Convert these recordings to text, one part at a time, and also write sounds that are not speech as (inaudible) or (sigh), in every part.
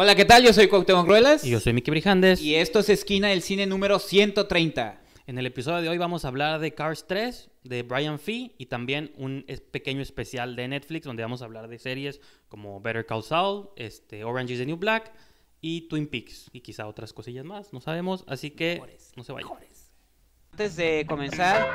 Hola, ¿qué tal? Yo soy Cuauhtémoc Ruelas. Y yo soy Miki Brijandes. Y esto es Esquina del Cine número 130. En el episodio de hoy vamos a hablar de Cars 3, de Brian Fee y también un pequeño especial de Netflix donde vamos a hablar de series como Better Call Saul, este, Orange is the New Black y Twin Peaks y quizá otras cosillas más, no sabemos, así que no se vayan. Antes de comenzar...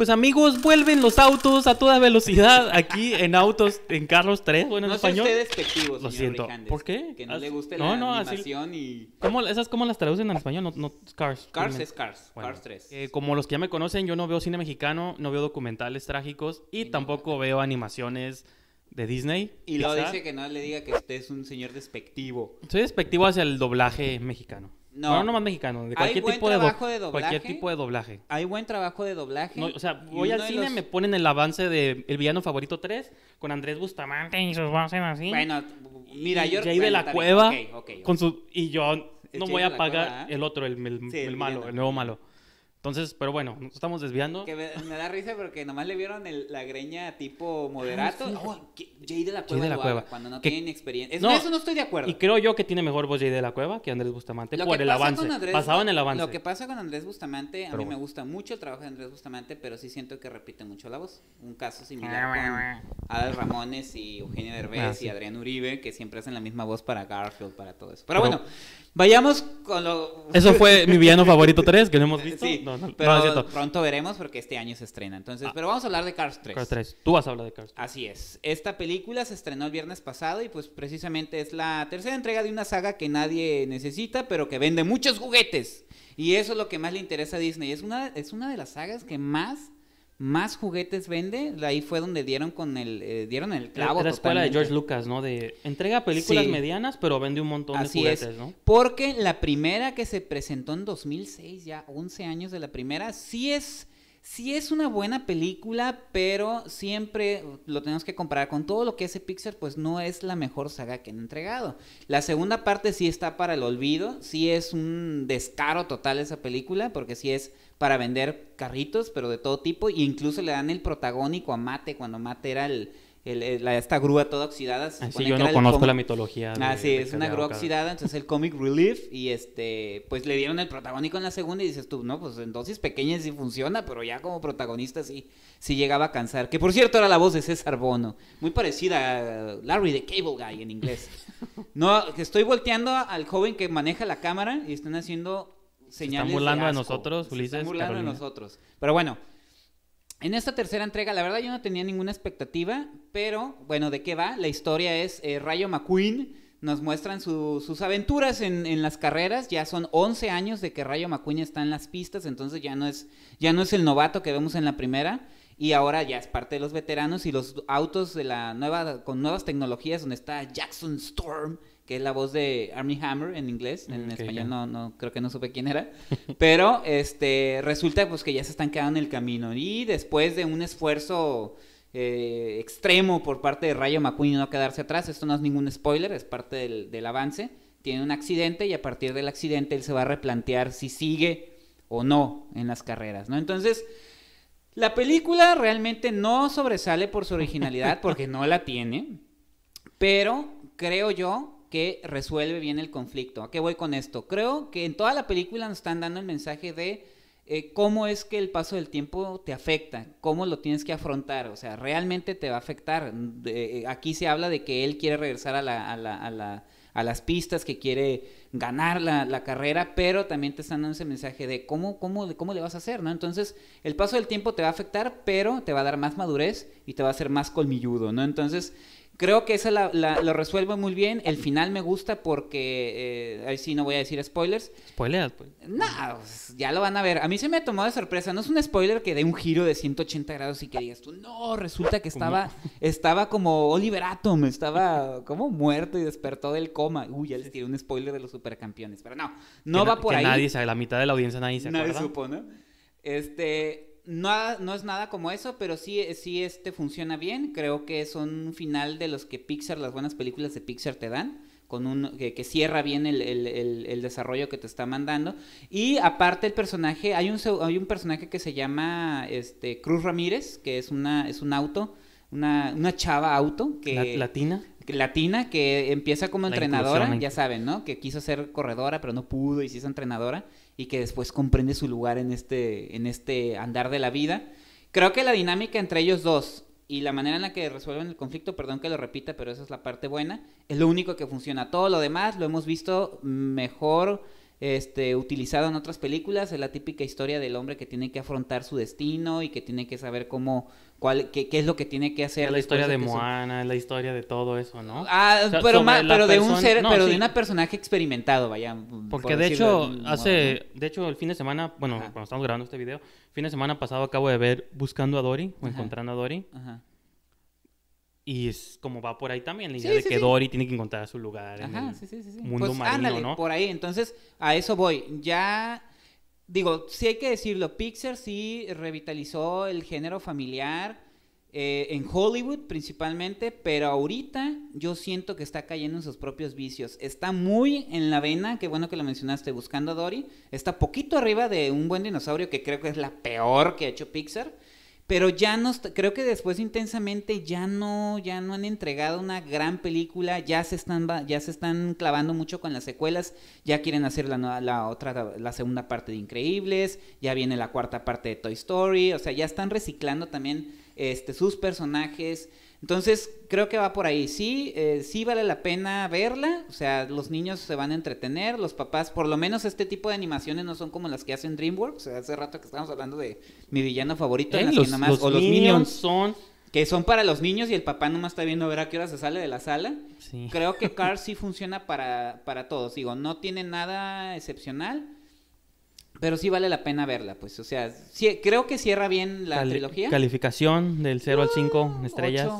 Pues amigos, vuelven los autos a toda velocidad aquí en autos, en carros 3, bueno, en no español. No despectivo, señor Lo siento. ¿Por qué? Que no ah, le guste la animación y... ¿Cómo, ¿Esas cómo las traducen al español? No, no Cars. Cars es Cars, Cars 3. Eh, como los que ya me conocen, yo no veo cine mexicano, no veo documentales trágicos y tampoco veo animaciones de Disney. Y lo dice que no le diga que usted es un señor despectivo. Soy despectivo hacia el doblaje mexicano. No. no más mexicano, de cualquier, tipo de, doblaje, cualquier tipo de doblaje. Hay buen trabajo de doblaje. o sea, voy al cine, me ponen el avance de El Villano Favorito 3 con Andrés Bustamante y sus voces así. Bueno, mira, y yo... de la Cueva con su... Y yo no voy a pagar ¿eh? el otro, el malo, el nuevo malo. Entonces, pero bueno, nos estamos desviando. Que me, da risa porque nomás le vieron el, la greña tipo ah, moderato. Oh, Jay de la Cueva, de la Cueva. cuando no tiene experiencia. eso no estoy de acuerdo. Y creo yo que tiene mejor voz Jay de la Cueva que Andrés Bustamante por el avance. Andrés, en el avance. Lo que pasa con Andrés Bustamante, a mí me gusta mucho el trabajo de Andrés Bustamante, pero sí siento que repite mucho la voz. Un caso similar ah, con Adel Ramones y Eugenio Derbez ah, y Adrián Uribe, que siempre hacen la misma voz para Garfield, para todo eso. pero bueno, Vayamos con lo... Eso fue mi villano favorito 3, que no hemos (laughs) visto. Sí, no, no, pero pronto veremos porque este año se estrena. Entonces, ah. pero vamos a hablar de Cars 3. Cars 3. Tú vas a hablar de Cars 3. Así es. Esta película se estrenó el viernes pasado y pues precisamente es la tercera entrega de una saga que nadie necesita, pero que vende muchos juguetes. Y eso es lo que más le interesa a Disney. Es una, es una de las sagas que más más juguetes vende. Ahí fue donde dieron con el eh, dieron el clavo. La escuela de George Lucas, ¿no? De entrega películas medianas, pero vende un montón de juguetes, es. ¿no? Porque la primera que se presentó en 2006, ya 11 años de la primera, sí es sí es una buena película, pero siempre lo tenemos que comparar con todo lo que hace Pixar, pues no es la mejor saga que han entregado. La segunda parte sí está para el olvido, sí es un descaro total esa película, porque sí es para vender carritos, pero de todo tipo, e incluso le dan el protagónico a Mate, cuando Mate era el eh, esta grúa toda oxidada. Se ah, sí, yo no conozco la mitología. ah, sí, es una grúa oxidada, entonces el comic relief y este, pues le dieron el protagónico en la segunda y dices tú, no, pues en dosis pequeñas sí funciona, pero ya como protagonista sí, sí llegaba a cansar. Que por cierto era la voz de César Bono, muy parecida a Larry de Cable Guy en inglés. (laughs) No, estoy volteando al joven que maneja la cámara y están haciendo señales. burlando de, nosotros, Ulises. están burlando nosotros. Pero bueno. En esta tercera entrega, la verdad yo no tenía ninguna expectativa, pero bueno, ¿de qué va? La historia es eh, Rayo McQueen. Nos muestran sus aventuras en, en, las carreras. Ya son 11 años de que Rayo McQueen está en las pistas, entonces ya no es, ya no es el novato que vemos en la primera. Y ahora ya es parte de los veteranos y los autos de la nueva, con nuevas tecnologías, donde está Jackson Storm, que es la voz de Army Hammer en inglés, en español no, no, creo que no supe quién era, pero este, resulta pues que ya se están quedando en el camino y después de un esfuerzo eh, extremo por parte de Rayo McQueen no quedarse atrás, esto no es ningún spoiler, es parte del, avance, tiene un accidente y a partir del accidente él se va a replantear si sigue o no en las carreras, ¿no? Entonces... La película realmente no sobresale por su originalidad porque no la tiene, pero creo yo que resuelve bien el conflicto. ¿A qué voy con esto? Creo que en toda la película nos están dando el mensaje de eh, cómo es que el paso del tiempo te afecta, cómo lo tienes que afrontar, o sea, realmente te va a afectar. Eh, aquí se habla de que él quiere regresar a, las pistas, que quiere ganar la, carrera, pero también te están dando ese mensaje de cómo, cómo, de cómo le vas a hacer, ¿no? Entonces, el paso del tiempo te va a afectar, pero te va a dar más madurez y te va a hacer más colmilludo, ¿no? Entonces, Creo que eso lo resuelve muy bien. El final me gusta porque. Eh, ahí sí no voy a decir spoilers. Spoiler, pues. No, ya lo van a ver. A mí se me tomó de sorpresa. No es un spoiler que dé un giro de 180 grados y que digas tú, no, resulta que estaba, estaba como Oliver Atom, estaba como muerto y despertó del coma. Uy, ya les tiré un spoiler de los supercampeones. Pero no, no va por que ahí. Nadie, la mitad de la audiencia nadie se acuerda. Nadie supo, ¿no? Este no, no, es nada como eso, pero sí, sí este funciona bien. Creo que es un final de los que Pixar, las buenas películas de Pixar te dan. Con que, cierra bien el, desarrollo que te está mandando. Y aparte el personaje, hay un, hay un personaje que se llama este, Cruz Ramírez, que es, una, es un auto, una, una chava auto. Que, ¿Latina? latina que empieza como entrenadora, ya saben, ¿no? Que quiso ser corredora, pero no pudo y se es entrenadora y que después comprende su lugar en este, en este andar de la vida. Creo que la dinámica entre ellos dos y la manera en la que resuelven el conflicto, perdón que lo repita, pero esa es la parte buena, es lo único que funciona. Todo lo demás lo hemos visto mejor este, utilizado en otras películas, es la típica historia del hombre que tiene que afrontar su destino y que tiene que saber cómo, cuál, qué, es lo que tiene que hacer. Es la historia de Moana, es la historia de todo eso, ¿no? Ah, pero, pero de un ser, pero de un personaje experimentado, vaya. Porque de hecho, hace, de hecho el fin de semana, bueno, cuando estamos grabando este video, fin de semana pasado acabo de ver Buscando a Dory, o Encontrando a Dory. Ajá y es como va por ahí también, la idea de que Dory tiene que encontrar su lugar en el mundo pues, marino, ¿no? por ahí. Entonces, a eso voy. Ya, digo, sí hay que decirlo, Pixar sí revitalizó el género familiar eh, en Hollywood principalmente, pero ahorita yo siento que está cayendo en sus propios vicios. Está muy en la vena, qué bueno que lo mencionaste, buscando a Dory. Está poquito arriba de Un Buen Dinosaurio, que creo que es la peor que ha hecho Pixar pero ya no creo que después intensamente ya no ya no han entregado una gran película ya se están ya se están clavando mucho con las secuelas ya quieren hacer la, la otra la segunda parte de Increíbles ya viene la cuarta parte de Toy Story o sea ya están reciclando también este sus personajes entonces, creo que va por ahí. Sí, eh, sí vale la pena verla. O sea, los niños se van a entretener, los papás, por lo menos este tipo de animaciones no son como las que hacen DreamWorks. Hace rato que estábamos hablando de mi villano favorito, eh, los, o los son que son para los niños y el papá nomás está viendo a ver a qué hora se sale de la sala. Creo que Cars sí funciona para, para todos. Digo, no tiene nada excepcional pero sí vale la pena verla, pues, o sea, creo que cierra bien la trilogía. Calificación del 0 al 5 mm, estrellas.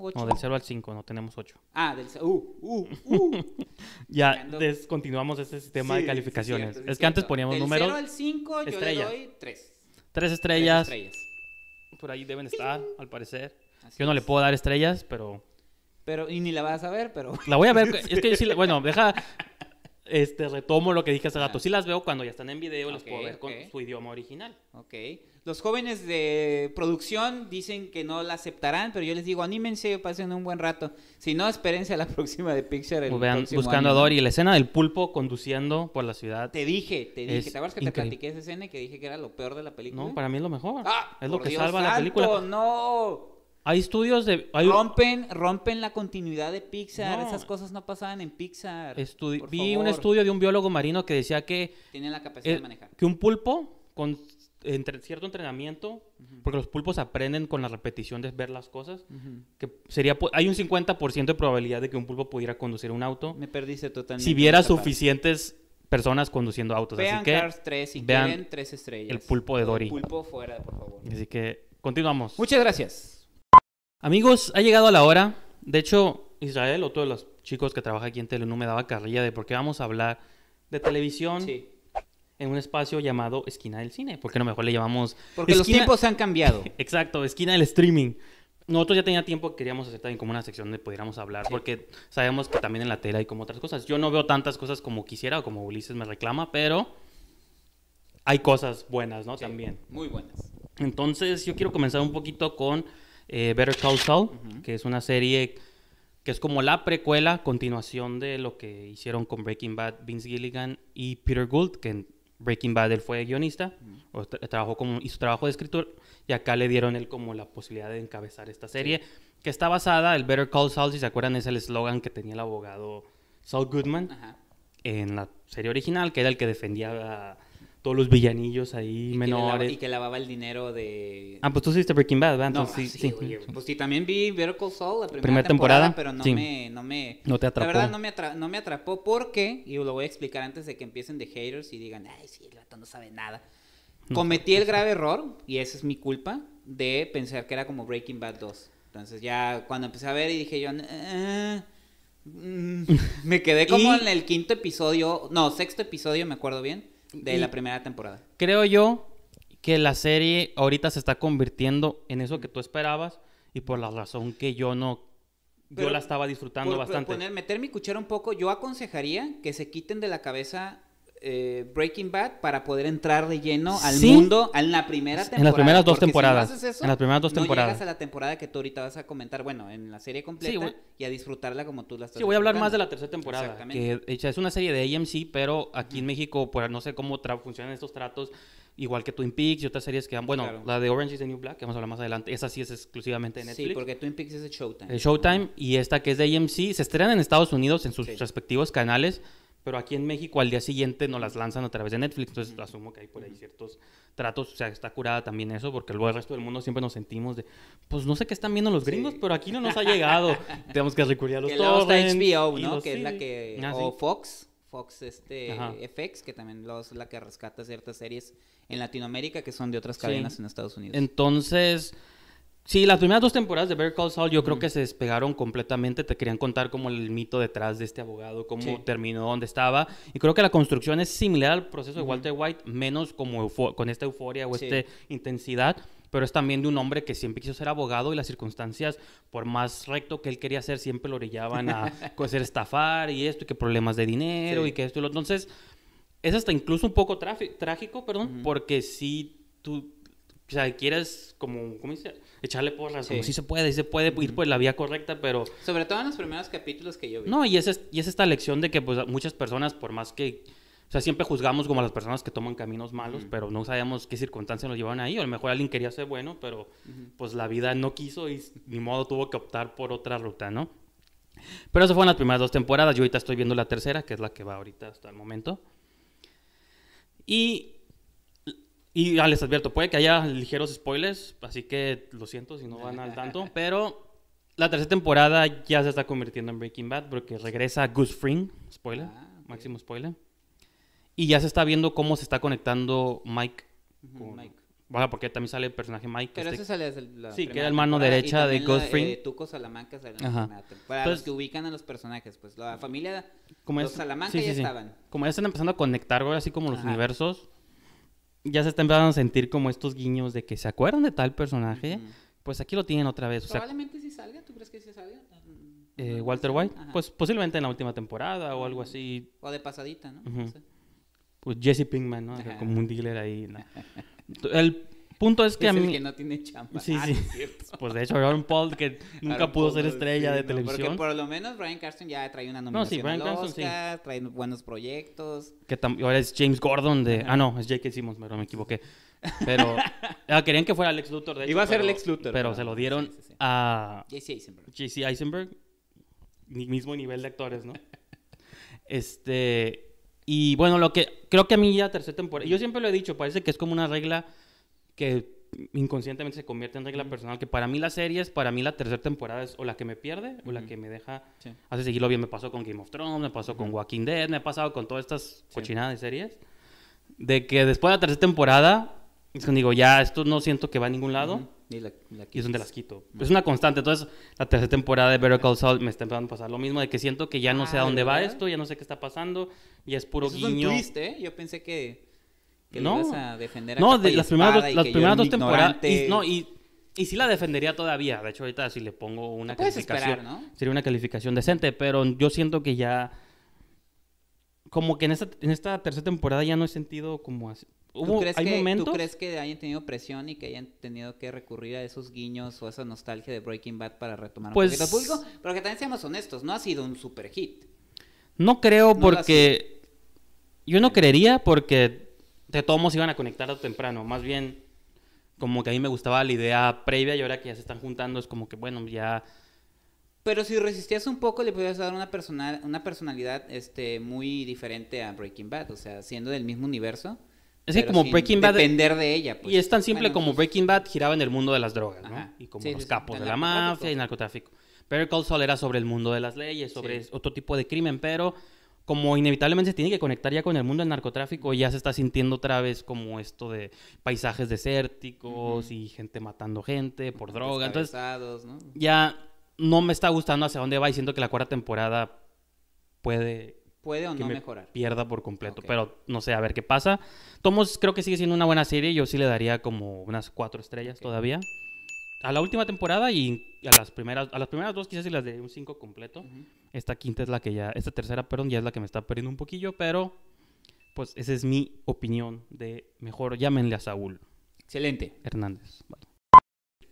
8, No, del 0 al 5, no tenemos 8. Ah, del 0. Uh, uh, uh. (laughs) ya continuamos este sistema de calificaciones. es, que antes poníamos números. Del 0 al 5 yo le doy 3. 3 estrellas. estrellas. Por ahí deben estar, al parecer. yo no le puedo dar estrellas, pero pero y ni la vas a ver, pero la voy a ver. (laughs) Es que yo sí, bueno, deja, este, retomo lo que dije hace rato. Sí las veo cuando ya están en video las puedo ver con su idioma original. Ok. Los jóvenes de producción dicen que no la aceptarán, pero yo les digo, anímense, pasen un buen rato. Si no, espérense a la (laughs) próxima de Pixar. El vean, buscando a Dory, la escena del pulpo conduciendo por la ciudad. Te dije, te dije, ¿te acuerdas que te platiqué esa escena y que dije que era lo peor de la película? No, para mí es lo mejor. ¡Ah! es lo que salva la película. no! Hay estudios de... Rompen, rompen la continuidad de Pixar. Esas cosas no pasaban en Pixar. Vi un estudio de un biólogo marino que decía que... Tienen la capacidad de manejar. Que un pulpo con cierto entrenamiento, porque los pulpos aprenden con la repetición de ver las cosas, que sería, hay un 50% de probabilidad de que un pulpo pudiera conducir un auto. Me perdiste totalmente. Si viera suficientes personas conduciendo autos. Vean así que, Cars 3 y vean tres estrellas. El pulpo de Dory. El pulpo fuera, por favor. Así que continuamos. Muchas gracias. Amigos, ha llegado la hora. De hecho, Israel, otro de los chicos que trabaja aquí en Telenú, me daba carrilla de por qué vamos a hablar de televisión en un espacio llamado Esquina del Cine. Porque a lo mejor le llamamos... Porque los tiempos han cambiado. (laughs) Exacto, Esquina del Streaming. Nosotros ya tenía tiempo que queríamos hacer también como una sección donde pudiéramos hablar, porque sabemos que también en la tela hay como otras cosas. Yo no veo tantas cosas como quisiera o como Ulises me reclama, pero hay cosas buenas, ¿no? Sí, también. Muy buenas. Entonces, yo quiero comenzar un poquito con eh, Better Call Saul, que es una serie que es como la precuela, continuación de lo que hicieron con Breaking Bad Vince Gilligan y Peter Gould, que en Breaking Bad él fue guionista, o trabajó como, hizo trabajo de escritor, y acá le dieron él como la posibilidad de encabezar esta serie, que está basada, el Better Call Saul, si se acuerdan, es el eslogan que tenía el abogado Saul Goodman en la serie original, que era el que defendía... A, los villanillos ahí menores. y que lavaba el dinero de. Ah, pues tú hiciste Breaking Bad, ¿verdad? sí, sí, Pues sí, también vi Better Soul la primera, temporada, pero no, me, no te atrapó. La verdad, no me, no me atrapó porque, y lo voy a explicar antes de que empiecen de haters y digan, ay, sí, el gato no sabe nada. Cometí el grave error, y esa es mi culpa, de pensar que era como Breaking Bad 2. Entonces ya cuando empecé a ver y dije yo, eh, mm, me quedé (laughs) como en el quinto episodio, no, sexto episodio, me acuerdo bien de la primera temporada. Creo yo que la serie ahorita se está convirtiendo en eso que tú esperabas y por la razón que yo no yo la estaba disfrutando bastante. Por meter mi cuchara un poco, yo aconsejaría que se quiten de la cabeza eh, Breaking Bad para poder entrar de lleno al mundo en la primera temporada. En las primeras dos temporadas. en las primeras dos no temporadas. llegas a la temporada que tú ahorita vas a comentar, bueno, en la serie completa y a disfrutarla como tú la estás. Sí, voy a hablar más de la tercera temporada. Que es una serie de AMC, pero aquí en México, por pues, no sé cómo funcionan estos tratos, igual que Twin Peaks y otras series que han, bueno, la de Orange is the New Black, que vamos a hablar más adelante, esa sí es exclusivamente de Netflix. Sí, porque Twin Peaks es de Showtime. El Showtime y esta que es de AMC, se estrenan en Estados Unidos en sus respectivos canales pero aquí en México al día siguiente no las lanzan a través de Netflix, entonces asumo que hay por ahí ciertos tratos, o sea, está curada también eso, porque luego el resto del mundo siempre nos sentimos de, pues no sé qué están viendo los gringos, pero aquí no nos ha llegado, (laughs) tenemos que recurrir a los que está ¿no? que es la que, ah, o Fox, Fox este, FX, que también es la que rescata ciertas series en Latinoamérica que son de otras cadenas en Estados Unidos. Entonces... Sí, las primeras dos temporadas de Better Call Saul yo creo que se despegaron completamente, te querían contar como el mito detrás de este abogado, cómo terminó, dónde estaba, y creo que la construcción es similar al proceso de Walter White, menos como con esta euforia o esta intensidad, pero es también de un hombre que siempre quiso ser abogado y las circunstancias, por más recto que él quería ser, siempre lo orillaban a (laughs) hacer estafar y esto, y que problemas de dinero y que esto y lo... Entonces, es hasta incluso un poco trágico, perdón, porque sí tú o sea, quieres como, ¿cómo dice? Echarle por razón si se puede, sí se puede ir por la vía correcta, pero... Sobre todo en los primeros capítulos que yo vi. No, y es, y es esta lección de que pues muchas personas, por más que... O sea, siempre juzgamos como a las personas que toman caminos malos, pero no sabemos qué circunstancias nos llevan ahí. O a lo mejor alguien quería ser bueno, pero pues la vida no quiso y ni modo tuvo que optar por otra ruta, ¿no? Pero eso fueron las primeras dos temporadas. Yo ahorita estoy viendo la tercera, que es la que va ahorita hasta el momento. Y y ah, les advierto, puede que haya ligeros spoilers, así que lo siento si no van al tanto, (laughs) pero la tercera temporada ya se está convirtiendo en Breaking Bad porque regresa Goose Fring, spoiler, ah, máximo spoiler. Y ya se está viendo cómo se está conectando Mike Mike. Bueno, porque también sale el personaje Mike. Pero este ese sale desde la Sí, que era el mano derecha de Ghost Fring. Para los que ubican a los personajes, pues la familia como los Salamanca ya estaban. Como ya están empezando a conectar, güey, así como los universos ya se está empezando a sentir como estos guiños de que se acuerdan de tal personaje. Pues aquí lo tienen otra vez. Probablemente si salga, ¿tú crees que si salga? Eh, Walter White, pues posiblemente en la última temporada o algo así. O de pasadita, ¿no? Pues Jesse Pinkman, ¿no? Como un dealer ahí. (laughs) El punto es que a mí... El que no tiene chamba. Sí, ah, sí. (laughs) Pues de hecho, Aaron Paul, que nunca pudo ser estrella de televisión. Porque por lo menos Brian Carson ya trae una nominación no, sí, Brian Carson, trae buenos proyectos. Que ahora es James Gordon de... Ah, no, es Jake Simmons, pero me equivoqué. Pero (laughs) ah, querían que fuera Lex Luthor, de hecho. Iba a ser Lex Luthor. Pero se lo dieron a... J.C. Eisenberg. J.C. Eisenberg. Mismo nivel de actores, ¿no? (laughs) este... Y bueno, lo que creo que a mí ya tercera temporada, yo siempre lo he dicho, parece que es como una regla que inconscientemente se convierte en regla personal, que para mí las series, para mí la tercera temporada es o la que me pierde o la que me deja Hace hace seguirlo bien. Me pasó con Game of Thrones, me pasó con Walking Dead, me ha pasado con todas estas cochinadas de series. De que después de la tercera temporada, es digo, ya, esto no siento que va a ningún lado. Y, la, es donde las quito. Es una constante. Entonces, la tercera temporada de Better Call Saul me está empezando a pasar lo mismo, de que siento que ya no sé a ah, dónde va esto, ya no sé qué está pasando, Y es puro guiño. Es ¿eh? Yo pensé que que no, a defender No, de las primeras, dos, las primeras dos temporadas. Y, no, y, y sí la defendería todavía. De hecho, ahorita si le pongo una calificación. Sería una calificación decente, pero yo siento que ya. Como que en esta, en esta tercera temporada ya no he sentido como así. ¿Tú, crees que, crees que hayan tenido presión y que hayan tenido que recurrir a esos guiños o a esa nostalgia de Breaking Bad para retomar pues, un público? Pero que también seamos honestos, no ha sido un super hit. No creo porque... Yo no creería porque de todos modos iban a conectar temprano. Más bien, como que a mí me gustaba la idea previa y ahora que ya se están juntando es como que, bueno, ya... Pero si resistías un poco le podías dar una, una personalidad este, muy diferente a Breaking Bad, o sea, siendo del mismo universo. Es como Breaking Bad... Depender de ella. Pues. Y es tan simple como Breaking Bad giraba en el mundo de las drogas, ¿no? Y como los capos de la mafia y narcotráfico. Pero Sol era sobre el mundo de las leyes, sobre otro tipo de crimen, pero como inevitablemente se tiene que conectar ya con el mundo del narcotráfico, ya se está sintiendo otra vez como esto de paisajes desérticos y gente matando gente por droga. Entonces, ya no me está gustando hacia dónde va y siento que la cuarta temporada puede... Puede o no mejorar. Pierda por completo, pero no sé, a ver qué pasa. Tomos creo que sigue siendo una buena serie, yo sí le daría como unas cuatro estrellas todavía. A la última temporada y a las primeras, a las primeras dos quizás si las de un cinco completo. Esta quinta es la que ya, esta tercera, perdón, ya es la que me está perdiendo un poquillo, pero pues esa es mi opinión de mejor llámenle a Saúl. Excelente. Hernández.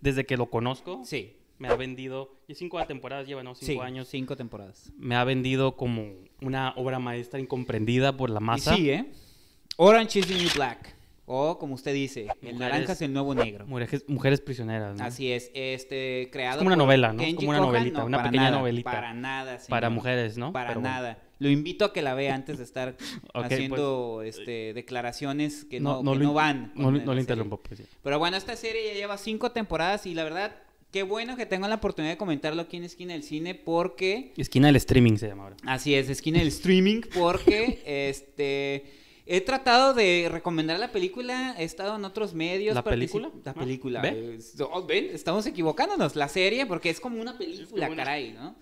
Desde que lo conozco. Sí. Me ha vendido, y cinco temporadas lleva, ¿no? Cinco años. Cinco temporadas. Me ha vendido como una obra maestra incomprendida por la masa. Y sí, ¿eh? Orange is the Black. O, como usted dice, El naranja es el nuevo negro. Mujeres, prisioneras, ¿no? Así es. Este, creado como una novela, ¿no? como una novelita, una pequeña novelita. Para nada, sí. Para mujeres, ¿no? Para nada. Lo invito a que la vea antes de estar (laughs) pues, haciendo este, declaraciones que no, no van. No, le interrumpo. Pues, Pero bueno, esta serie ya lleva cinco temporadas y la verdad, qué bueno que tengo la oportunidad de comentarlo aquí en Esquina del Cine porque... Esquina del Streaming se llama ahora. Así es, Esquina del Streaming porque (laughs) este He tratado de recomendar la película, he estado en otros medios. ¿La película? La ah, película. ¿Ven? Estamos equivocándonos. La serie, porque es como una película, caray, ¿no?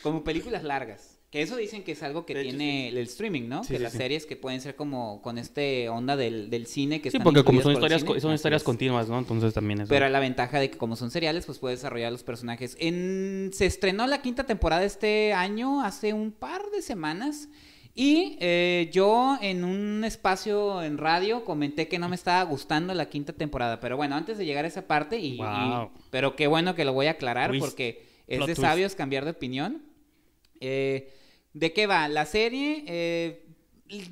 Como películas largas. Que eso dicen que es algo que tiene el streaming, ¿no? que las series que pueden ser como con este onda del, cine que Sí, porque como son historias, continuas, ¿no? Entonces también es... Pero la ventaja de que como son seriales, pues puede desarrollar los personajes. En... Se estrenó la quinta temporada este año, hace un par de semanas. Y eh, yo en un espacio en radio comenté que no me estaba gustando la quinta temporada. Pero bueno, antes de llegar a esa parte, y, pero qué bueno que lo voy a aclarar porque es de sabios cambiar de opinión. Eh, ¿De qué va? La serie, eh,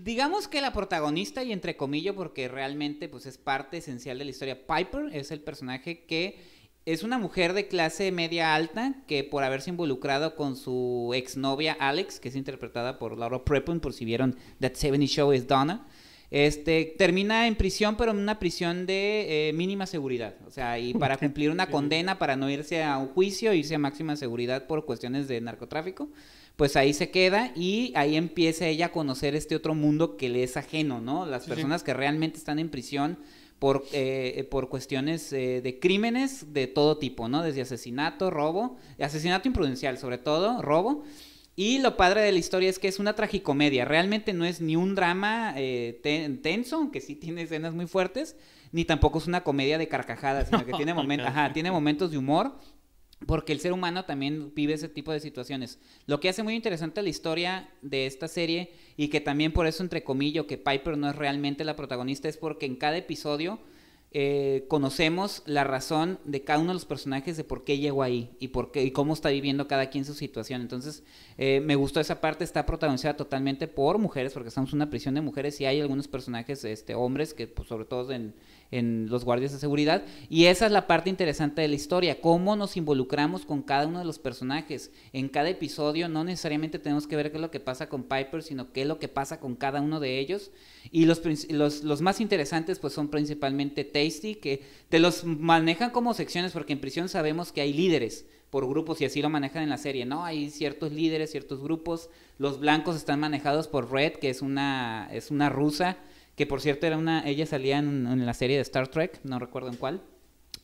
digamos que la protagonista, y entre comillas, porque realmente pues, es parte esencial de la historia, Piper es el personaje que es una mujer de clase media alta que por haberse involucrado con su exnovia Alex, que es interpretada por Laura Prepon, por si vieron That 70 Show is Donna, este, termina en prisión, pero en una prisión de eh, mínima seguridad. O sea, y para cumplir una condena, para no irse a un juicio, irse a máxima seguridad por cuestiones de narcotráfico, pues ahí se queda y ahí empieza ella a conocer este otro mundo que le es ajeno, ¿no? Las personas que realmente están en prisión por, eh, por cuestiones eh, de crímenes de todo tipo, ¿no? Desde asesinato, robo, asesinato imprudencial sobre todo, robo. Y lo padre de la historia es que es una tragicomedia. Realmente no es ni un drama eh, tenso, aunque sí tiene escenas muy fuertes, ni tampoco es una comedia de carcajadas, sino que tiene, (laughs) momentos, tiene momentos de humor, porque el ser humano también vive ese tipo de situaciones. Lo que hace muy interesante la historia de esta serie y que también por eso entre comillas que Piper no es realmente la protagonista es porque en cada episodio eh, conocemos la razón de cada uno de los personajes de por qué llegó ahí y por qué y cómo está viviendo cada quien su situación. Entonces, eh, me gustó esa parte, está protagonizada totalmente por mujeres, porque estamos en una prisión de mujeres y hay algunos personajes este, hombres que, pues, sobre todo en, en los guardias de seguridad. Y esa es la parte interesante de la historia, cómo nos involucramos con cada uno de los personajes. En cada episodio no necesariamente tenemos que ver qué es lo que pasa con Piper, sino qué es lo que pasa con cada uno de ellos. Y los, los, más interesantes pues son principalmente Tasty, que te los manejan como secciones, porque en prisión sabemos que hay líderes por grupos y así lo manejan en la serie, ¿no? Hay ciertos líderes, ciertos grupos. Los blancos están manejados por Red, que es una, es una rusa, que por cierto era una, ella salía en, la serie de Star Trek, no recuerdo en cuál.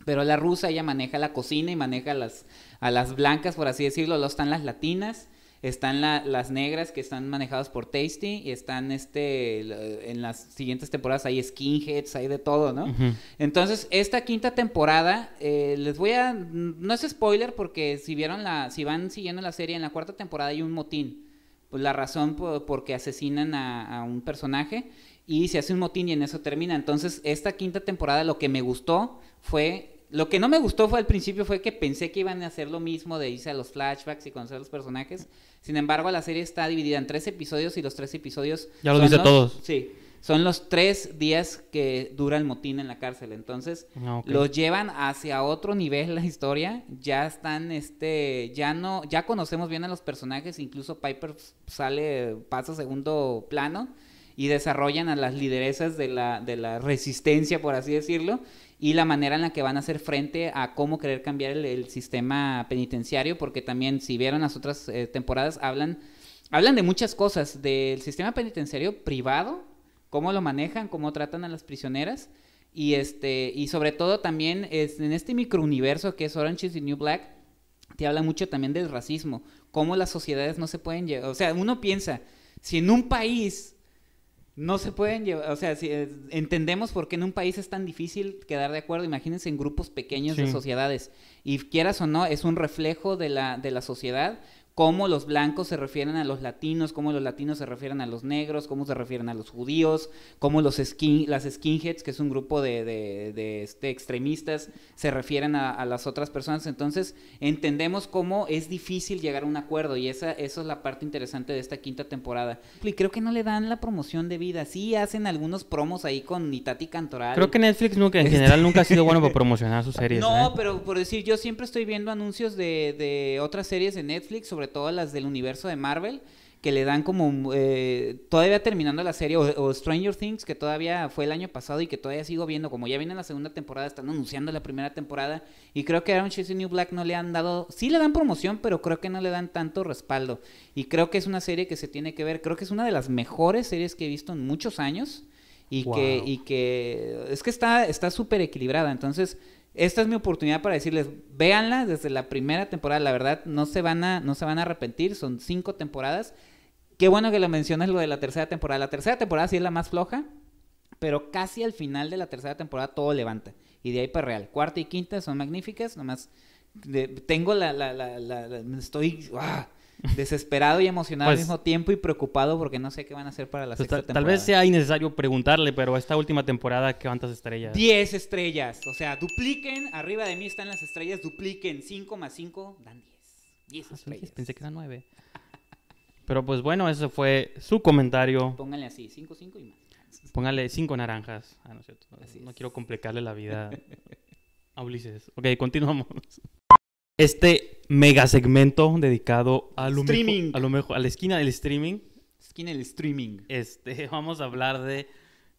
Pero la rusa, ella maneja la cocina y maneja las, a las blancas, por así decirlo. Luego están las latinas están las negras que están manejadas por Tasty y están este en las siguientes temporadas hay skinheads, hay de todo, ¿no? Entonces, esta quinta temporada, eh, les voy a. No es spoiler, porque si vieron la. si van siguiendo la serie, en la cuarta temporada hay un motín. Pues la razón por, porque asesinan a, a un personaje y se hace un motín y en eso termina. Entonces, esta quinta temporada lo que me gustó fue lo que no me gustó fue al principio fue que pensé que iban a hacer lo mismo de irse a los flashbacks y conocer los personajes. Sin embargo, la serie está dividida en tres episodios y los tres episodios... Ya los dice todos. Sí. Son los tres días que dura el motín en la cárcel. Entonces, ah, los llevan hacia otro nivel la historia. Ya están, este, ya no, ya conocemos bien a los personajes. Incluso Piper sale, pasa segundo plano y desarrollan a las lideresas de la, resistencia, por así decirlo, y la manera en la que van a hacer frente a cómo querer cambiar el, sistema penitenciario, porque también si vieron las otras eh, temporadas, hablan, hablan de muchas cosas, del sistema penitenciario privado, cómo lo manejan, cómo tratan a las prisioneras. Y, este, y sobre todo también es, en este microuniverso que es Orange is the New Black, te habla mucho también del racismo, cómo las sociedades no se pueden llegar, o sea, uno piensa, si en un país no se pueden llevar, o sea, si, entendemos por qué en un país es tan difícil quedar de acuerdo, imagínense en grupos pequeños de sociedades, y quieras o no, es un reflejo de la, de la sociedad cómo los blancos se refieren a los latinos, cómo los latinos se refieren a los negros, cómo se refieren a los judíos, cómo los skin, las skinheads, que es un grupo de, de, este, extremistas, se refieren a, las otras personas. Entonces, entendemos cómo es difícil llegar a un acuerdo y esa, esa es la parte interesante de esta quinta temporada. Y creo que no le dan la promoción de vida. Sí hacen algunos promos ahí con Itati Cantoral. Creo que Netflix nunca, en este general nunca ha sido bueno para (laughs) promocionar sus series. No, ¿eh? pero por decir, yo siempre estoy viendo anuncios de, de otras series de Netflix sobre todas las del universo de Marvel, que le dan como eh, todavía terminando la serie, o, Stranger Things, que todavía fue el año pasado y que todavía sigo viendo, como ya viene la segunda temporada, están anunciando la primera temporada, y creo que Aaron Chase y New Black no le han dado, sí le dan promoción, pero creo que no le dan tanto respaldo, y creo que es una serie que se tiene que ver, creo que es una de las mejores series que he visto en muchos años, y, que, y que es que está súper equilibrada, entonces esta es mi oportunidad para decirles, véanla desde la primera temporada, la verdad, no se van a, no se van a arrepentir, son cinco temporadas. Qué bueno que lo mencionas lo de la tercera temporada. La tercera temporada sí es la más floja, pero casi al final de la tercera temporada todo levanta. Y de ahí para real. Cuarta y quinta son magníficas, nomás de, tengo la, la, la, la, estoy, desesperado y emocionado al pues mismo tiempo y preocupado porque no sé qué van a hacer para la pues sexta temporada. Tal vez sea innecesario preguntarle, pero esta última temporada, ¿cuántas estrellas? Diez estrellas. O sea, dupliquen. Arriba de mí están las estrellas. Dupliquen. Cinco más cinco, dan diez Diez ah, estrellas. Pensé que eran nueve (laughs) Pero pues bueno, eso fue su comentario. Pónganle así, cinco, cinco y más. Pónganle cinco naranjas. Ah, no, no quiero complicarle la vida (laughs) a Ulises. Ok, continuamos este mega segmento dedicado a lo, streaming. Mejor, a lo mejor, a la esquina del streaming. Esquina del streaming. Este, (laughs) vamos a hablar de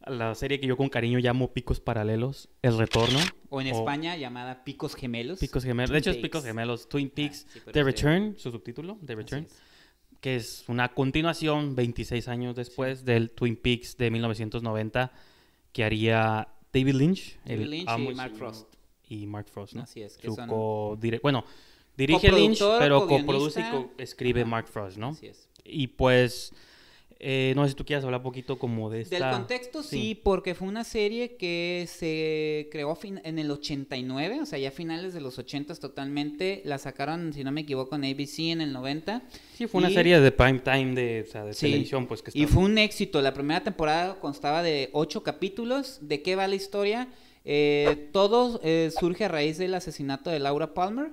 la serie que yo con cariño llamo Picos Paralelos, El Retorno. O en España llamada Picos Gemelos. Picos Gemelos. de hecho, es Picos Gemelos. Twin ah, Peaks, The Return, su subtítulo, The Return. Que es una continuación 26 años después del Twin Peaks de 1990 que haría David Lynch. el, Lynch y Mark Frost y Mark Frost, ¿no? Así es. Que bueno, dirige Lynch, pero coproduce y escribe Mark Frost, ¿no? Así es. Y pues... Eh, no sé si tú quieres hablar un poquito como de esta... Del contexto, sí. porque fue una serie que se creó en el 89, o sea, ya finales de los 80 totalmente. La sacaron, si no me equivoco, en ABC en el 90. Sí, fue una serie de prime time de, o sea, de televisión, pues que estaba... Y fue un éxito. La primera temporada constaba de ocho capítulos. ¿De qué va la historia? Eh, todo eh, surge a raíz del asesinato de Laura Palmer,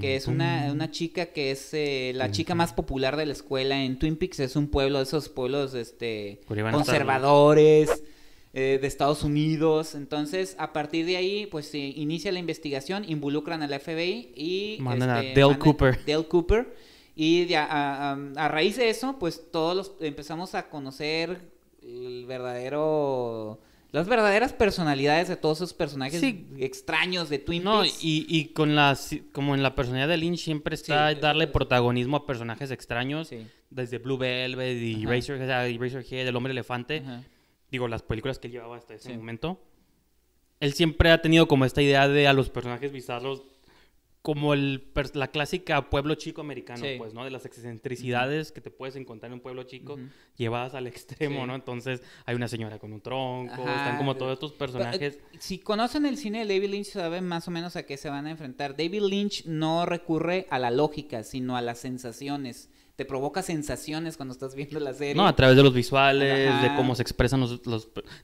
que es una, chica que es eh, la chica más popular de la escuela en Twin Peaks. Es un pueblo de esos pueblos este, conservadores de Estados Unidos. Entonces, a partir de ahí, pues se inicia la investigación, involucran al FBI y... Mandan a este, Dale Cooper. Dale Cooper. Y a, raíz de eso, pues todos empezamos a conocer el verdadero las verdaderas personalidades de todos esos personajes extraños de Twin no, Peaks. No, y, con las, como en la personalidad de Lynch siempre está darle protagonismo a personajes extraños, desde Blue Velvet y Razorhead, El Hombre Elefante, digo, las películas que él llevaba hasta ese momento. Él siempre ha tenido como esta idea de a los personajes bizarros como el, la clásica pueblo chico americano, pues, ¿no? De las excentricidades que te puedes encontrar en un pueblo chico llevadas al extremo, ¿no? Entonces hay una señora con un tronco, están como todos estos personajes. Eh, si conocen el cine de David Lynch saben más o menos a qué se van a enfrentar. David Lynch no recurre a la lógica, sino a las sensaciones te provoca sensaciones cuando estás viendo la serie. No, a través de los visuales, de cómo se expresan los,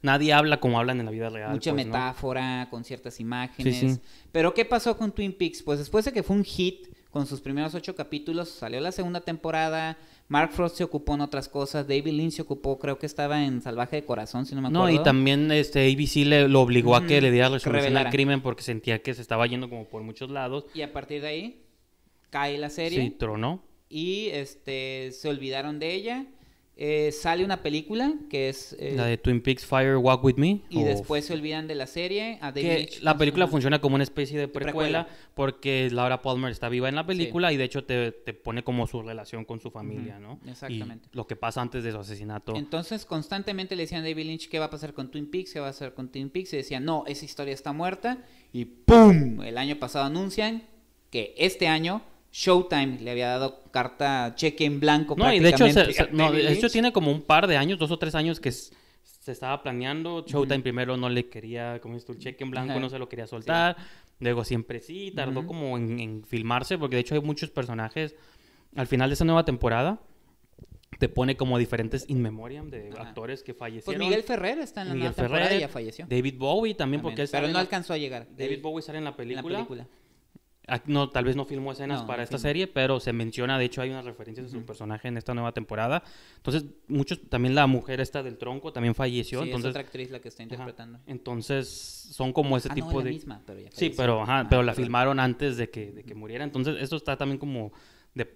Nadie habla como hablan en la vida real. Mucha pues, metáfora, con ciertas imágenes. Pero ¿qué pasó con Twin Peaks? Pues después de que fue un hit con sus primeros ocho capítulos, salió la segunda temporada, Mark Frost se ocupó en otras cosas, David Lynch se ocupó, creo que estaba en Salvaje de Corazón, si no me acuerdo. No, y también este ABC le, lo obligó a que le diera resolución al crimen porque sentía que se estaba yendo como por muchos lados. Y a partir de ahí cae la serie. Sí, tronó y este, se olvidaron de ella. Eh, sale una película que es... Eh, la de Twin Peaks Fire Walk With Me. Y después se olvidan de la serie. A la película funciona como una especie de precuela, porque Laura Palmer está viva en la película y de hecho te, pone como su relación con su familia, ¿no? Exactamente. lo que pasa antes de su asesinato. Entonces constantemente le decían a David Lynch qué va a pasar con Twin Peaks, qué va a pasar con Twin Peaks. Y decían, no, esa historia está muerta. Y ¡pum! El año pasado anuncian que este año Showtime le había dado carta cheque en blanco. No, y de hecho, tiene como un par de años, dos o tres años que se estaba planeando. Showtime primero no le quería, como dices el cheque en blanco no se lo quería soltar. Luego siempre sí, tardó como en, filmarse, porque de hecho hay muchos personajes. Al final de esa nueva temporada, te pone como diferentes in memoriam de actores que pues fallecieron. Pues Miguel Ferrer está en la Miguel nueva Ferrer, y ya falleció. David Bowie también, porque... Pero no alcanzó a llegar. David, Bowie sale en la película. En la película tal vez no filmó escenas para esta serie, pero se menciona, de hecho hay unas referencias de su personaje en esta nueva temporada. Entonces, muchos, también la mujer esta del tronco también falleció. es otra actriz la que está interpretando. entonces, son como ese ah, tipo de... misma, pero ya sí, pero, pero ah, la filmaron antes de que, muriera. Entonces, esto está también como... De,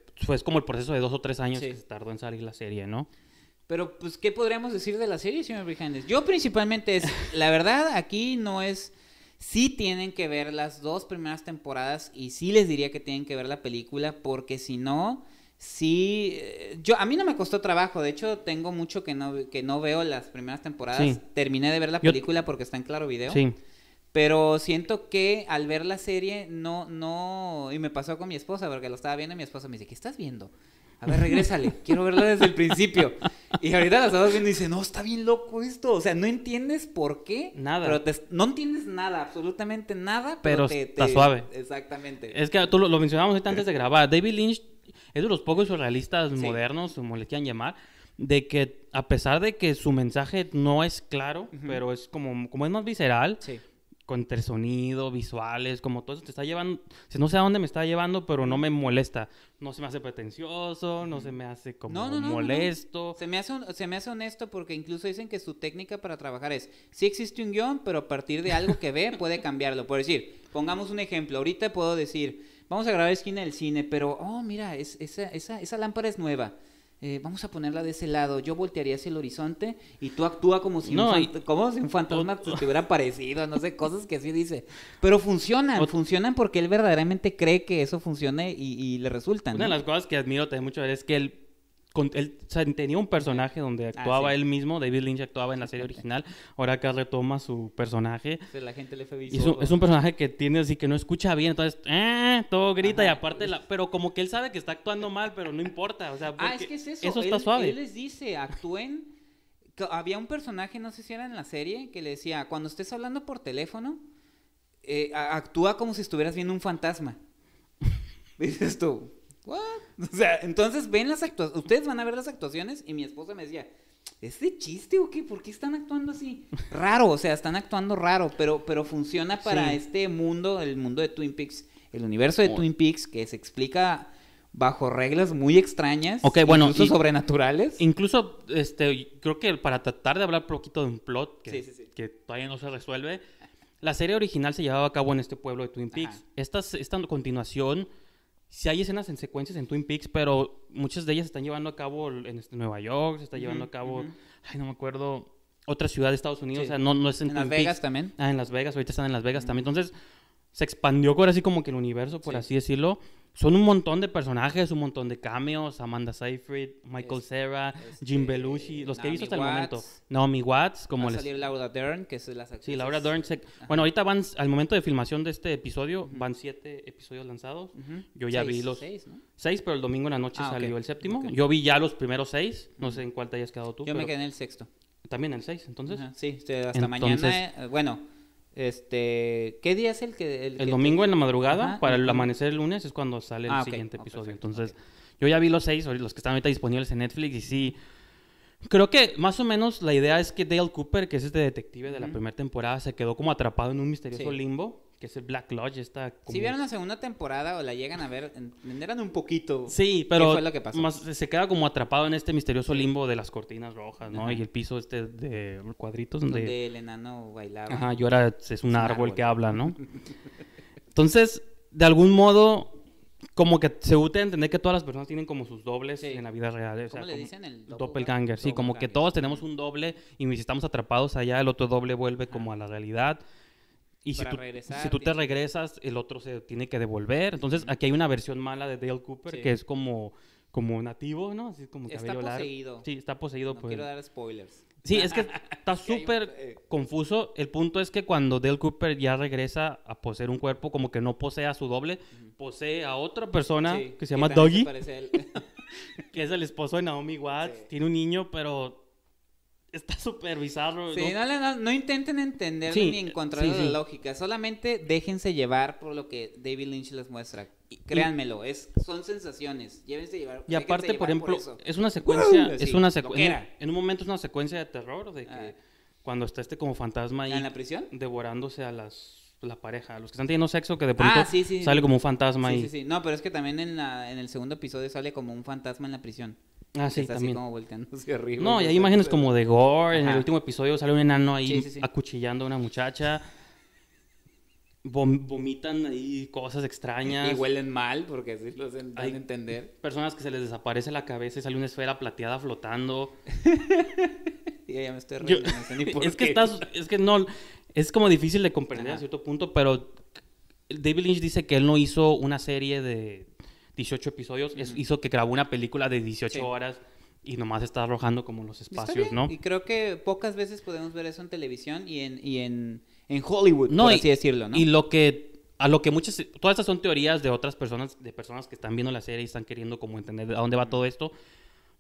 como el proceso de dos o tres años que se tardó en salir la serie, ¿no? Pero, pues, ¿qué podríamos decir de la serie, señor Brijandes? Yo principalmente es, la verdad, aquí no es Sí tienen que ver las dos primeras temporadas y sí les diría que tienen que ver la película porque si no, sí, eh, yo a mí no me costó trabajo, de hecho tengo mucho que no, que no veo las primeras temporadas, terminé de ver la película porque está en claro video. Sí. Pero siento que al ver la serie no, no, y me pasó con mi esposa, porque lo estaba viendo y mi esposa me dice, ¿qué estás viendo? a ver, regrésale, quiero verla desde el principio. Y ahorita la estabas viendo y dice, no, está bien loco esto. O sea, no entiendes por qué. Nada. Pero no entiendes nada, absolutamente nada. Pero, está suave. Exactamente. Es que tú lo, mencionamos mencionábamos ahorita antes de grabar. David Lynch es de los pocos surrealistas modernos, como le quieran llamar, de que a pesar de que su mensaje no es claro, pero es como, como es más visceral. Sí entre sonido, visuales, como todo eso te está llevando, no sé a dónde me está llevando, pero no me molesta, no se me hace pretencioso, no se me hace como molesto. Se me hace se me hace honesto porque incluso dicen que su técnica para trabajar es, si existe un guión, pero a partir de algo que ve puede cambiarlo. Por decir, pongamos un ejemplo, ahorita puedo decir, vamos a grabar esquina del cine, pero oh, mira, es, esa, esa, esa lámpara es nueva eh, vamos a ponerla de ese lado, yo voltearía hacia el horizonte y tú actúa como si, un, como si un fantasma te hubiera aparecido, no sé, cosas que así dice. Pero funcionan, funcionan porque él verdaderamente cree que eso funcione y, le resultan. Una de las cosas que admiro también mucho es que él él tenía un personaje donde ah, actuaba él mismo, David Lynch actuaba en la serie original, ahora que retoma su personaje. es, un, personaje que tiene así que no escucha bien, entonces eh, todo grita y aparte, pero como que él sabe que está actuando mal, pero no importa. O sea, ah, es eso. está él, suave. Él les dice, actúen. Había un personaje, no sé si era en la serie, que le decía, cuando estés hablando por teléfono, eh, actúa como si estuvieras viendo un fantasma. (laughs) Dices tú, (laughs) O sea, entonces ven las actuaciones. Ustedes van a ver las actuaciones y mi esposa me decía, ¿es de chiste o qué? ¿Por qué están actuando así? Raro, o sea, están actuando raro, pero, pero funciona para este mundo, el mundo de Twin Peaks, el universo de Twin Peaks que se explica bajo reglas muy extrañas, ¿ok? bueno, incluso sobrenaturales. Incluso, este, creo que para tratar de hablar un poquito de un plot que, todavía no se resuelve, la serie original se llevaba a cabo en este pueblo de Twin Peaks. esta continuación si hay escenas en secuencias en Twin Peaks, pero muchas de ellas se están llevando a cabo en este, Nueva York, se está llevando a cabo, ay, no me acuerdo, otra ciudad de Estados Unidos, o sea, no, no es en, en Las Vegas también. Ah, en Las Vegas, ahorita están en Las Vegas también. Entonces, se expandió por así como que el universo, por así decirlo. Son un montón de personajes, un montón de cameos. Amanda Seyfried, Michael serra este, Jim Belushi, los que he visto hasta el momento. Naomi Watts, como Va a salir Laura Dern, que es la las Sí, Laura Dern. Bueno, ahorita van, al momento de filmación de este episodio, van siete episodios lanzados. Yo ya vi los... Seis, ¿no? Seis, pero el domingo en la noche ah, salió el séptimo. Yo vi ya los primeros seis. No sé en cuál te hayas quedado tú. Yo me quedé en el sexto. También el seis, entonces. Sí, este, hasta mañana. Eh, bueno este, ¿qué día es el que el, domingo en la madrugada para el amanecer el lunes es cuando sale el ah, siguiente episodio. Entonces, yo ya vi los seis, los que están ahorita disponibles en Netflix y sí Creo que más o menos la idea es que Dale Cooper, que es este detective de la primera temporada, se quedó como atrapado en un misterioso limbo que es el Black Lodge, está Si vieron la segunda temporada o la llegan a ver, entenderán un poquito. Sí, pero qué que se queda como atrapado en este misterioso limbo de las cortinas rojas, ¿no? Y el piso este de cuadritos donde... donde el enano bailaba. Ajá, yo ahora es un, árbol, que habla, ¿no? (laughs) Entonces, de algún modo, como que se gusta entender que todas las personas tienen como sus dobles en la vida real. ¿Cómo le dicen el doppelganger? Sí, como que todos tenemos un doble y si estamos atrapados allá, el otro doble vuelve como a la realidad. Y si, tú, si tú te regresas, el otro se tiene que devolver. Entonces, aquí hay una versión mala de Dale Cooper que es como, como nativo, ¿no? Así como está poseído. Sí, está poseído. No pues. quiero dar spoilers. Sí, es que está (laughs) súper eh. confuso. El punto es que cuando Dale Cooper ya regresa a poseer un cuerpo, como que no posee a su doble, posee a otra persona que se llama Doggy, (laughs) que es el esposo de Naomi Watts. Tiene un niño, pero está súper ¿no? intenten entender ni encontrar la lógica, solamente déjense llevar por lo que David Lynch les muestra. Créanmelo, es, son sensaciones, llévense llevar. Y aparte, por ejemplo, es una secuencia, (laughs) es una secuencia, en un momento es una secuencia de terror, de que ah. cuando está este como fantasma ahí. ¿En la prisión? Devorándose a las la pareja, los que están teniendo sexo, que de pronto ah, sale como un fantasma ahí. Sí, sí, sí. No, pero es que también en, la, en el segundo episodio sale como un fantasma en la prisión. Ah, sí, así como (laughs) No, y hay imágenes como de gore. En el último episodio sale un enano ahí acuchillando a una muchacha. vomitan ahí cosas extrañas. Y, huelen mal, porque así lo hacen entender. Personas que se les desaparece la cabeza y sale una esfera plateada flotando. (laughs) y ya me estoy riendo, (laughs) es que es que no, es como difícil de comprender a cierto punto, pero David Lynch dice que él no hizo una serie de 18 episodios, hizo que grabó una película de 18 horas y nomás está arrojando como los espacios, ¿no? Y creo que pocas veces podemos ver eso en televisión y en, y en, Hollywood, por así decirlo, ¿no? Y lo que a lo que muchas todas estas son teorías de otras personas, de personas que están viendo la serie y están queriendo como entender a dónde va todo esto,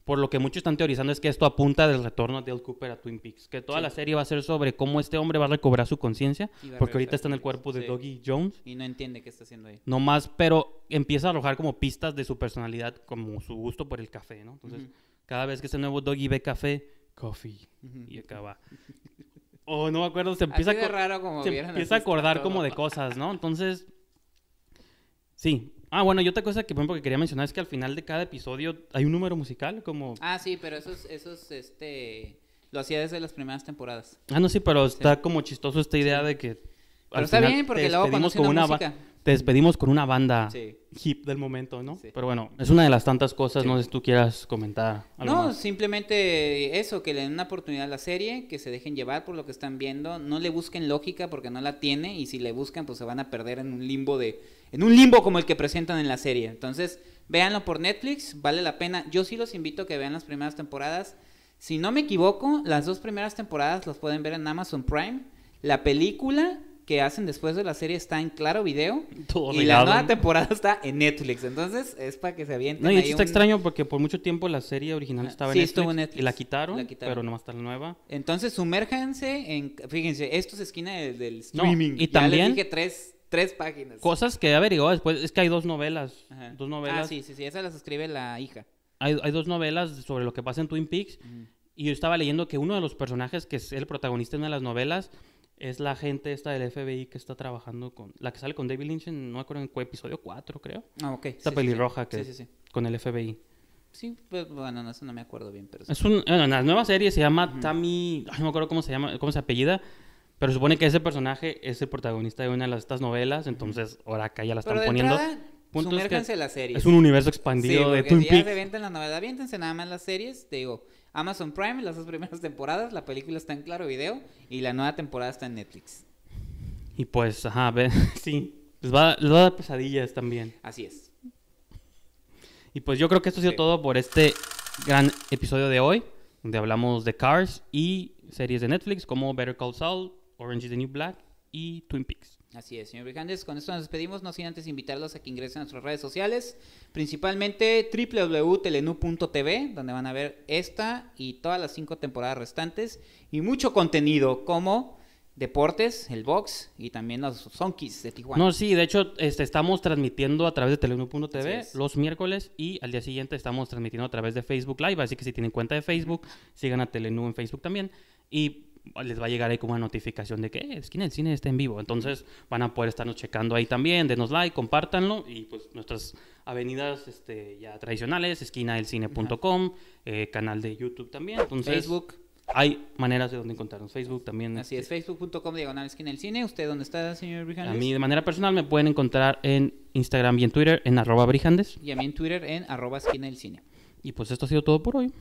por lo que muchos están teorizando es que esto apunta del retorno de Dale Cooper a Twin Peaks, que toda la serie va a ser sobre cómo este hombre va a recobrar su conciencia, porque ahorita está en el cuerpo de Doggy Jones. Y no entiende qué está haciendo ahí. No más, pero empieza a arrojar como pistas de su personalidad, como su gusto por el café, ¿no? Entonces, cada vez que este nuevo Doggy ve café, coffee, y acaba. o no me acuerdo, se empieza, a, empieza a acordar como de cosas, ¿no? Entonces, sí, Ah, bueno, y otra cosa que, quería mencionar es que al final de cada episodio hay un número musical, como... Ah, sí, pero eso esos, este... Lo hacía desde las primeras temporadas. Ah, no, sí, pero está como chistoso esta idea de que... Pero está bien, porque luego con una música te despedimos con una banda hip del momento, ¿no? Pero bueno, es una de las tantas cosas, no sé si tú quieras comentar. Algo no, simplemente eso, que le den una oportunidad a la serie, que se dejen llevar por lo que están viendo, no le busquen lógica porque no la tiene y si le buscan pues se van a perder en un limbo de en un limbo como el que presentan en la serie. Entonces, véanlo por Netflix, vale la pena. Yo sí los invito a que vean las primeras temporadas. Si no me equivoco, las dos primeras temporadas las pueden ver en Amazon Prime. La película que hacen después de la serie está en Claro Video y la nueva temporada está en Netflix. Entonces es para que se avienten. No, y esto está extraño porque por mucho tiempo la serie original ah, estaba en, Netflix, y la quitaron, pero nomás está la nueva. Entonces sumérjanse en, fíjense, esto es esquina del, streaming. y también dije tres, tres páginas. Cosas que he averiguado después, es que hay dos novelas, dos ah, novelas. Ah, sí, sí, sí, esas las escribe la hija. Hay, dos novelas sobre lo que pasa en Twin Peaks. Y yo estaba leyendo que uno de los personajes que es el protagonista de una de las novelas es la gente esta del FBI que está trabajando con... La que sale con David Lynch no me acuerdo en qué episodio, 4 creo. Ah, ok. Esta pelirroja que... Sí, Con el FBI. Sí, pues, bueno, no, eso no me acuerdo bien, pero... Es un... Bueno, en la nueva serie se llama Tammy... no me acuerdo cómo se llama, cómo se apellida. Pero supone que ese personaje es el protagonista de una de estas novelas, entonces ahora acá ya la están pero de poniendo... Entrada, es que la serie. Es un universo expandido de Twin ya Peaks. Se venden las novelas, viéntense nada más las series, te digo Amazon Prime, las dos primeras (laughs) temporadas, la película está en Claro Video y la nueva temporada está en Netflix. Y pues, ajá, (laughs) sí, les va, a dar pesadillas también. Así es. Y pues yo creo que esto ha sido todo por este gran episodio de hoy, donde hablamos de Cars y series de Netflix como Better Call Saul, Orange is the New Black y Twin Peaks. Así es, señor Brijandes. Con esto nos despedimos, no sin antes invitarlos a que ingresen a nuestras redes sociales, principalmente www.telenu.tv, donde van a ver esta y todas las cinco temporadas restantes y mucho contenido como deportes, el box y también los zonkis de Tijuana. No, sí, de hecho este, estamos transmitiendo a través de Telenu.tv los miércoles y al día siguiente estamos transmitiendo a través de Facebook Live, así que si tienen cuenta de Facebook, sigan a Telenu en Facebook también. Y les va a llegar ahí como una notificación de que eh, Esquina del Cine está en vivo. Entonces van a poder estarnos checando ahí también. Denos like, compártanlo y pues nuestras avenidas este, ya tradicionales, esquinaelcine.com, eh, canal de YouTube también. Entonces, Facebook. Hay maneras de donde encontrarnos. Facebook también. Así es, este, facebook.com diagonal esquina del cine. ¿Usted dónde está, señor Brijandes? A mí de manera personal me pueden encontrar en Instagram y en Twitter en arroba Brijandes. Y a mí en Twitter en arroba esquina del cine. Y pues esto ha sido todo por hoy.